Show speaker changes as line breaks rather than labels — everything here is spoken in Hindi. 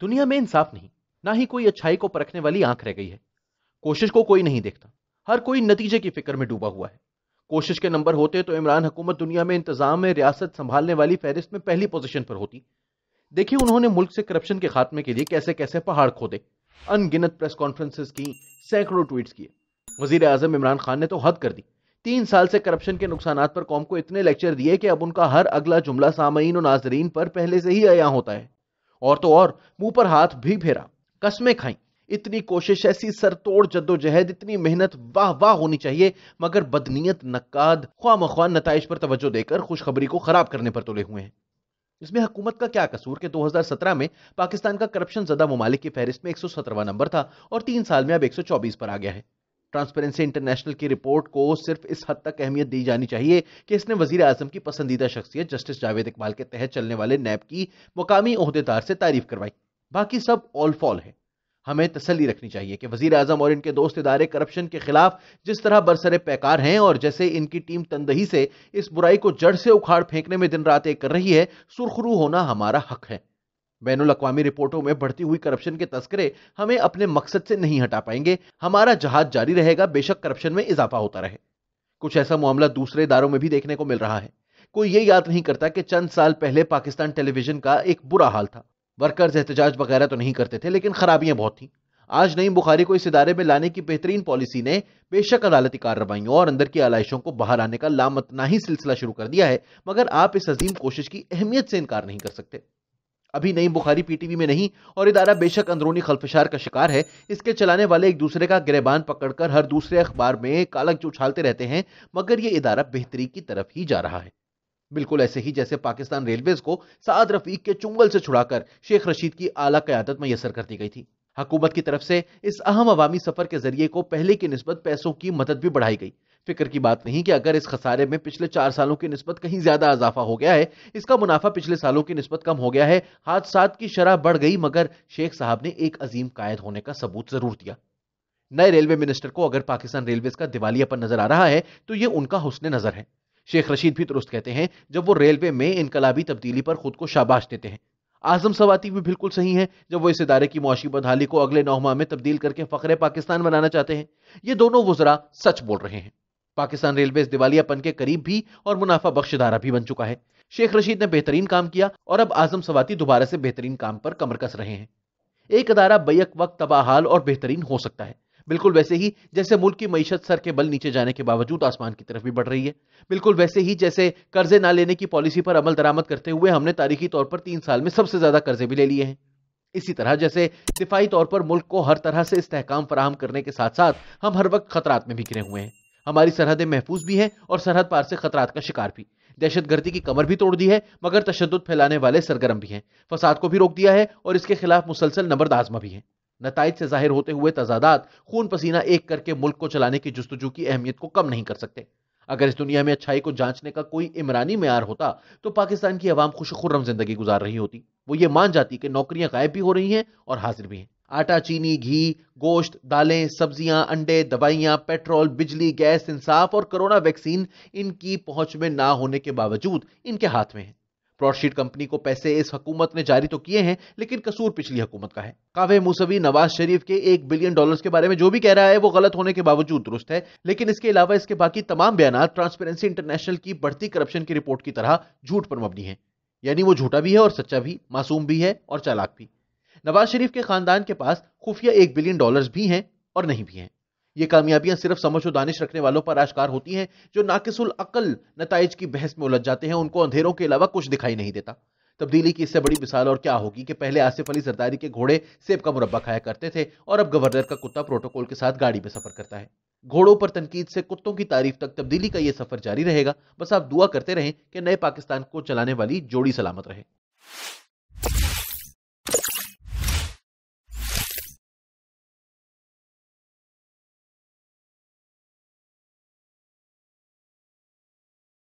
दुनिया में इंसाफ नहीं ना ही कोई अच्छाई को परखने वाली आंख रह गई है कोशिश को कोई नहीं देखता हर कोई नतीजे की फिक्र में डूबा हुआ है कोशिश के नंबर होते तो इमरान हुकूमत दुनिया में इंतजाम में रियासत संभालने वाली फहरिस्त में पहली पोजीशन पर होती देखिए उन्होंने मुल्क से करप्शन के खात्मे के लिए कैसे कैसे पहाड़ खोदे अनगिनत प्रेस कॉन्फ्रेंस की सैकड़ों ट्वीट किए वजीर आजम इमरान खान ने तो हद कर दी तीन साल से करप्शन के नुकसान पर कौम को इतने लेक्चर दिए कि अब उनका हर अगला जुमला सामीन और नाजरीन पर पहले से ही अया होता है और तो और मुंह पर हाथ भी फेरा कस्में खाई इतनी कोशिश ऐसी तोड़ जद्दोजहद इतनी मेहनत वाह वाह होनी चाहिए मगर बदनीयत नक्काद ख्वा मख्वा नतज पर तवज्जो देकर खुशखबरी को खराब करने पर तुले हुए हैं इसमें हुकूमत का क्या कसूर के 2017 में पाकिस्तान का करप्शन ज्यादा ममालिक की फहरिस्त में एक सौ नंबर था और तीन साल में अब चौबीस पर आ गया है ट्रांसपेरेंसी इंटरनेशनल की रिपोर्ट को सिर्फ इस हद तक अहमियत दी जानी चाहिए कि इसने वजीर अजम की पसंदीदा शख्सियत जस्टिस जावेद इकबाल के तहत चलने वाले नैब की मुकामी अहदेदार से तारीफ करवाई बाकी सब ऑल फॉल है हमें तसली रखनी चाहिए कि वजीर अजम और इनके दोस्त इदारे करप्शन के खिलाफ जिस तरह बरसर पैकार हैं और जैसे इनकी टीम तनदही से इस बुराई को जड़ से उखाड़ फेंकने में दिन रात एक कर रही है सुरखरू होना हमारा हक है बैन अवी रिपोर्टों में बढ़ती हुई करप्शन के तस्करे हमें अपने मकसद से नहीं हटा पाएंगे हमारा जहाज जारी रहेगा बेशक करप्शन में इजाफा होता रहे कुछ ऐसा मामला दूसरे इदारों में भी देखने को मिल रहा है कोई ये याद नहीं करता कि चंद साल पहले पाकिस्तान टेलीविजन का एक बुरा हाल था वर्कर्स एहतजाज वगैरह तो नहीं करते थे लेकिन खराबियां बहुत थी आज नई बुखारी को इस इदारे में लाने की बेहतरीन पॉलिसी ने बेशक अदालती कार्रवाइयों और अंदर की आलाइशों को बाहर आने का लामतना ही सिलसिला शुरू कर दिया है मगर आप इस अजीम कोशिश की अहमियत से इनकार नहीं कर सकते अभी नई बुखारी पीटीवी में नहीं और इदारा बेशक अंदरूनी खलफशार का शिकार है इसके चलाने वाले एक दूसरे का गिरेबान पकड़कर हर दूसरे अखबार में कालक उछालते रहते हैं मगर ये इदारा बेहतरी की तरफ ही जा रहा है बिल्कुल ऐसे ही जैसे पाकिस्तान रेलवेज को साद रफीक के चुंगल से छुड़ाकर शेख रशीद की आला क्यादत मैसर कर दी गई थी हकूमत की तरफ से इस अहम अवामी सफर के जरिए को पहले की नस्बत पैसों की मदद भी बढ़ाई गई फिक्र की बात नहीं कि अगर इस खसारे में पिछले चार सालों की नस्बत कहीं ज्यादा इजाफा हो गया है इसका मुनाफा पिछले सालों की नस्बत कम हो गया है हादसात की शरह बढ़ गई मगर शेख साहब ने एक अजीम कायद होने का सबूत जरूर दिया नए रेलवे मिनिस्टर को अगर पाकिस्तान रेलवे का दिवालियापन नजर आ रहा है तो ये उनका हुसन नजर है शेख रशीद भी दुरुस्त कहते हैं जब वो रेलवे में इनकलाबी तब्दीली पर खुद को शाबाश देते हैं आजम सवाती भी बिल्कुल सही है जब वो इस इदारे की मुआशी बदहाली को अगले नौ माह में तब्दील करके फकर पाकिस्तान बनाना चाहते हैं ये दोनों वजरा सच बोल रहे हैं पाकिस्तान रेलवे दिवालियापन के करीब भी और मुनाफा बख्श भी बन चुका है शेख रशीद ने बेहतरीन काम किया और अब आजम सवाती दोबारा से बेहतरीन काम पर कमर कस रहे हैं एक अदारा बैक वक्त तबाहाल और बेहतरीन हो सकता है बिल्कुल वैसे ही जैसे मुल्क की मीशत सर के बल नीचे जाने के बावजूद आसमान की तरफ भी बढ़ रही है बिल्कुल वैसे ही जैसे कर्जे ना लेने की पॉलिसी पर अमल दरामद करते हुए हमने तारीखी तौर पर तीन साल में सबसे ज्यादा कर्जे भी ले लिए हैं इसी तरह जैसे दिफाई तौर पर मुल्क को हर तरह से इस्तेकाम फराहम करने के साथ साथ हम हर वक्त खतरात में भी घिरे हुए हैं हमारी सरहदें महफूज भी हैं और सरहद पार से खतरात का शिकार भी दहशतगर्दी की कमर भी तोड़ दी है मगर तशद फैलाने वाले सरगर्म भी हैं फसाद को भी रोक दिया है और इसके खिलाफ मुसलसल नबरद आजमा भी हैं नतज से जाहिर होते हुए तजादात खून पसीना एक करके मुल्क को चलाने की जस्तजू की अहमियत को कम नहीं कर सकते अगर इस दुनिया में अच्छाई को जांचने का कोई इमरानी मैार होता तो पाकिस्तान की आवाम खुश खुर्रम जिंदगी गुजार रही होती वो ये मान जाती कि नौकरियां गायब भी हो रही हैं और हाजिर भी हैं आटा चीनी घी गोश्त दालें सब्जियां अंडे दवाइयां पेट्रोल बिजली गैस इंसाफ और कोरोना वैक्सीन इनकी पहुंच में ना होने के बावजूद इनके हाथ में है ब्रॉडशीट कंपनी को पैसे इस हुकूमत ने जारी तो किए हैं लेकिन कसूर पिछली हुकूमत का है कावे मूसवी नवाज शरीफ के एक बिलियन डॉलर्स के बारे में जो भी कह रहा है वो गलत होने के बावजूद दुरुस्त है लेकिन इसके अलावा इसके बाकी तमाम बयान ट्रांसपेरेंसी इंटरनेशनल की बढ़ती करप्शन की रिपोर्ट की तरह झूठ पर मबनी है यानी वो झूठा भी है और सच्चा भी मासूम भी है और चालाक भी नवाज शरीफ के खानदान के पास खुफिया एक बिलियन डॉलर्स भी हैं और नहीं भी हैं ये कामयाबियां सिर्फ समझ और दानिश रखने वालों पर आश्कार होती हैं जो नाकिसुल अकल नतज की बहस में उलझ जाते हैं उनको अंधेरों के अलावा कुछ दिखाई नहीं देता तब्दीली की इससे बड़ी मिसाल और क्या होगी कि पहले आसिफ अली सरदारी के घोड़े सेब का मुरब्बा खाया करते थे और अब गवर्नर का कुत्ता प्रोटोकॉल के साथ गाड़ी में सफर करता है घोड़ों पर तनकीद से कुत्तों की तारीफ तक तब्दीली का यह सफर जारी रहेगा बस आप दुआ करते रहें कि नए पाकिस्तान को चलाने वाली जोड़ी सलामत रहे